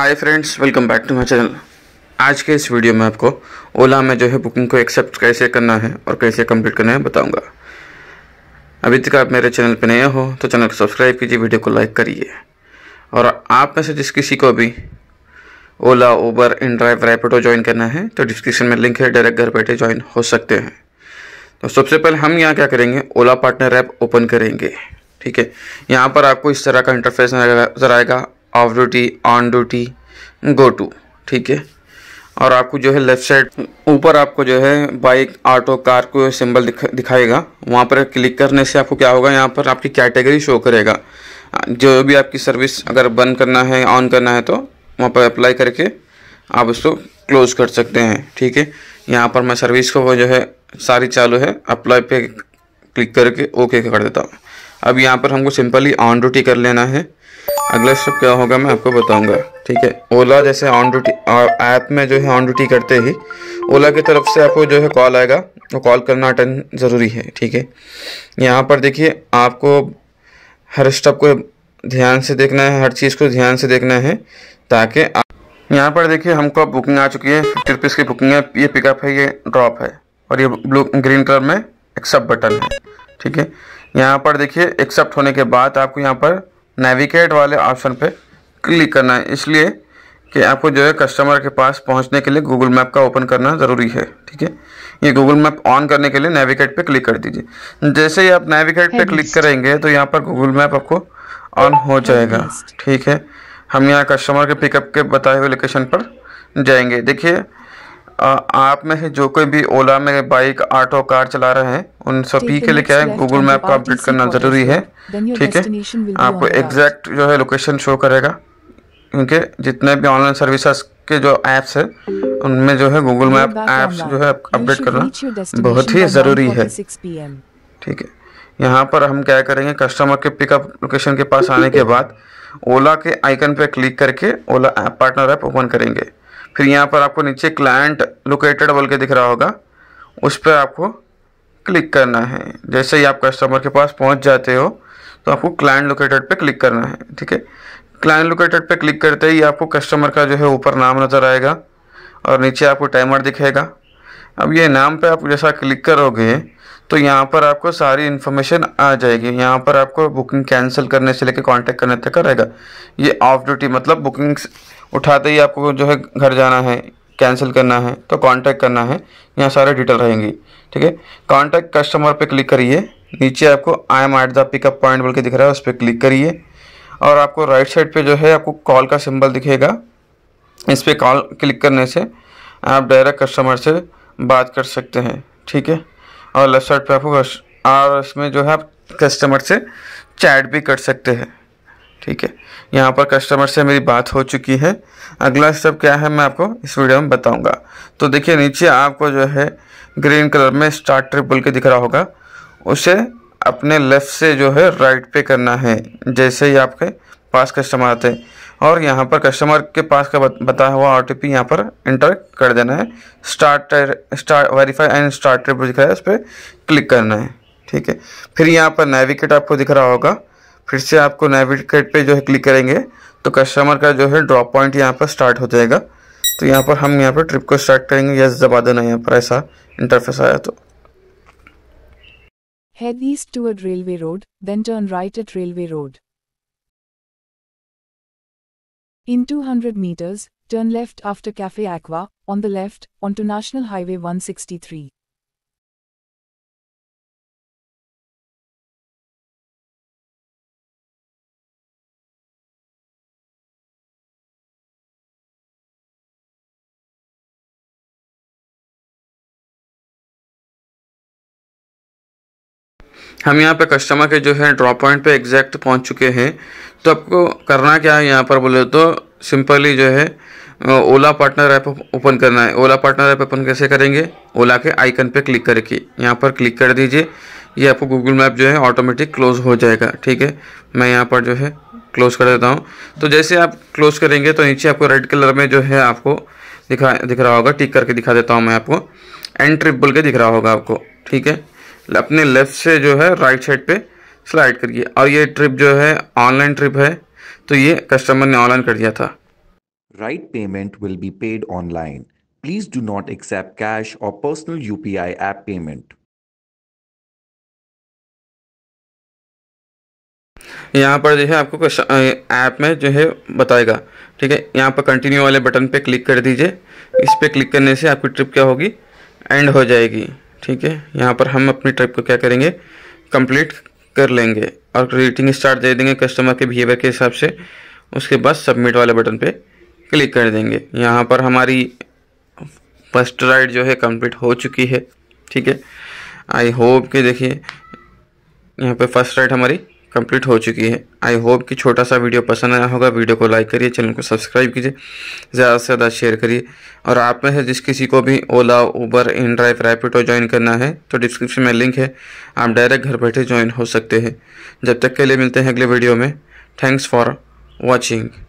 Hi friends welcome back to my channel आज के इस वीडियो में आपको ओला में जो है बुकिंग को एक्सेप्ट कैसे करना है और कैसे कंप्लीट करना है बताऊंगा अभी तक आप मेरे चैनल पर नए हो तो चैनल को सब्सक्राइब कीजिए वीडियो को लाइक करिए और आप में से जिस किसी को भी Ola Uber InDrive Rapido join करना है तो डिस्क्रिप्शन में लिंक है डायरेक्ट घर बैठे ज्वाइन हो सकते हैं तो सबसे पहले हम यहाँ क्या करेंगे ओला पार्टनर ऐप ओपन करेंगे ठीक है यहाँ पर आपको इस तरह का इंटरफेस नजर आएगा off duty on duty go to ठीक है और आपको जो है लेफ्ट साइड ऊपर आपको जो है बाइक ऑटो कार को सिंबल दिख, दिखाएगा वहाँ पर क्लिक करने से आपको क्या होगा यहाँ पर आपकी कैटेगरी शो करेगा जो भी आपकी सर्विस अगर बंद करना है ऑन करना है तो वहाँ पर अप्लाई करके आप उसको क्लोज कर सकते हैं ठीक है यहाँ पर मैं सर्विस को जो है सारी चालू है अप्लाई पे क्लिक करके ओके कर देता हूँ अब यहाँ पर हमको सिंपली ऑन ड्यूटी कर लेना है अगला स्टेप क्या होगा मैं आपको बताऊंगा ठीक है ओला जैसे ऑन ड्यूटी ऐप में जो है ऑन ड्यूटी करते ही ओला की तरफ से आपको जो है कॉल आएगा वो तो कॉल करना अटेंड ज़रूरी है ठीक है यहाँ पर देखिए आपको हर स्टेप को ध्यान से देखना है हर चीज़ को ध्यान से देखना है ताकि यहाँ पर देखिए हमको बुकिंग आ चुकी है फिफ्टी रुपीज़ की बुकिंग है ये पिकअप है ये ड्रॉप है और ये ब्लू ग्रीन कलर में एक्सेप्ट बटन है ठीक है यहाँ पर देखिए एक्सेप्ट होने के बाद आपको यहाँ पर नेविगेट वाले ऑप्शन पे क्लिक करना है इसलिए कि आपको जो है कस्टमर के पास पहुंचने के लिए गूगल मैप का ओपन करना ज़रूरी है ठीक है ये गूगल मैप ऑन करने के लिए नेविगेट पे क्लिक कर दीजिए जैसे ही आप नेविगेट पे क्लिक करेंगे तो यहाँ पर गूगल मैप आपको ऑन हो जाएगा ठीक है हम यहाँ कस्टमर के पिकअप के बताए हुए लोकेशन पर जाएंगे देखिए आप में से जो कोई भी ओला में बाइक ऑटो कार चला रहे हैं उन सभी के लिए क्या है गूगल मैप का अपडेट करना ज़रूरी है ठीक है आपको एग्जैक्ट जो है लोकेशन शो करेगा क्योंकि जितने भी ऑनलाइन सर्विसेज के जो ऐप्स है उनमें जो है गूगल मैप ऐप्स जो है अपडेट करना बहुत ही ज़रूरी है ठीक है यहाँ पर हम क्या करेंगे कस्टमर के पिकअप लोकेशन के पास आने के बाद ओला के आइकन पर क्लिक करके Ola app partner app open करेंगे फिर यहाँ पर आपको नीचे क्लाइंट लोकेटेड बोल के दिख रहा होगा उस पर आपको क्लिक करना है जैसे ही आप कस्टमर के पास पहुँच जाते हो तो आपको क्लाइंट लोकेटेड पर क्लिक करना है ठीक है क्लाइंट लोकेटेड पर क्लिक करते ही आपको कस्टमर का जो है ऊपर नाम नज़र आएगा और नीचे आपको टाइमर दिखेगा अब ये नाम पे आप जैसा क्लिक करोगे तो यहाँ पर आपको सारी इन्फॉर्मेशन आ जाएगी यहाँ पर आपको बुकिंग कैंसिल करने से लेकर कांटेक्ट करने तक रहेगा ये ऑफ ड्यूटी मतलब बुकिंग उठाते ही आपको जो है घर जाना है कैंसिल करना है तो कांटेक्ट करना है यहाँ सारे डिटेल रहेंगी ठीक है कांटेक्ट कस्टमर पे क्लिक करिए नीचे आपको I am at the pickup point बोल के दिख रहा है उस पर क्लिक करिए और आपको राइट साइड पे जो है आपको कॉल का सिंबल दिखेगा इस पर कॉल क्लिक करने से आप डायरेक्ट कस्टमर से बात कर सकते हैं ठीक है और लेफ्ट साइड पे आपको और इसमें जो है आप कस्टमर से चैट भी कर सकते हैं ठीक है यहाँ पर कस्टमर से मेरी बात हो चुकी है अगला स्टेप क्या है मैं आपको इस वीडियो में बताऊंगा तो देखिए नीचे आपको जो है ग्रीन कलर में स्टार्ट ट्रिप बोल के दिख रहा होगा उसे अपने लेफ़्ट से जो है राइट पे करना है जैसे ही आपके पास कस्टमर आते हैं और यहाँ पर कस्टमर के पास का बताया हुआ ओ टी यहाँ पर इंटर कर देना है start start verify and start trip दिख रहा है उस पर क्लिक करना है ठीक है फिर यहाँ पर नेविगेट आपको दिख रहा होगा फिर से आपको नेविगेट पे जो है क्लिक करेंगे तो कस्टमर का जो है ड्रॉप पॉइंट यहाँ पर स्टार्ट हो जाएगा तो यहाँ पर हम यहाँ पर ट्रिप को स्टार्ट करेंगे यस दबा देना यहाँ पर ऐसा इंटरफेस आया तो Head east toward Railway Road, then turn right at Railway Road. In 200 meters, turn left after Cafe Aqua, on the left, onto National Highway 163. हम यहाँ पे कस्टमर के जो है ड्रॉप पॉइंट पे एग्जैक्ट पहुँच चुके हैं तो आपको करना क्या है यहाँ पर बोले तो सिंपली जो है ओला पार्टनर ऐप ओपन करना है ओला पार्टनर ऐप ओपन कैसे करेंगे ओला के आइकन पे क्लिक करके यहाँ पर क्लिक कर दीजिए ये आपको गूगल मैप जो है ऑटोमेटिक क्लोज हो जाएगा ठीक है मैं यहाँ पर जो है क्लोज कर देता हूँ तो जैसे आप क्लोज करेंगे तो नीचे आपको रेड कलर में जो है आपको दिखा दिख रहा होगा टिक करके दिखा देता हूँ मैं आपको एंड ट्रिप बोल के दिख रहा होगा आपको ठीक है अपने लेफ्ट से जो है राइट साइड पे स्लाइड करिए और ये ट्रिप जो है ऑनलाइन ट्रिप है तो ये कस्टमर ने ऑनलाइन कर दिया था right payment will be paid online please do not accept cash और पर्सनल यूपीआई ऐप पेमेंट यहाँ पर जो है आपको ऐप में जो है बताएगा ठीक है यहाँ पर कंटिन्यू वाले बटन पे क्लिक कर दीजिए इस पर क्लिक करने से आपकी ट्रिप क्या होगी एंड हो जाएगी ठीक है यहाँ पर हम अपनी ट्रिप को क्या करेंगे कंप्लीट कर लेंगे और रेटिंग स्टार्ट दे देंगे कस्टमर के बिहेवियर के हिसाब से उसके बाद सबमिट वाले बटन पे क्लिक कर देंगे यहाँ पर हमारी फर्स्ट राइड जो है कंप्लीट हो चुकी है ठीक है आई होप कि देखिए यहाँ पे फर्स्ट राइड हमारी कंप्लीट हो चुकी है आई होप कि छोटा सा वीडियो पसंद आया होगा वीडियो को लाइक करिए चैनल को सब्सक्राइब कीजिए ज़्यादा से ज़्यादा शेयर करिए और आप में से जिस किसी को भी Ola Uber InDrive Rapido join करना है तो डिस्क्रिप्शन में लिंक है आप डायरेक्ट घर बैठे ज्वाइन हो सकते हैं जब तक के लिए मिलते हैं अगले वीडियो में थैंक्स फॉर वॉचिंग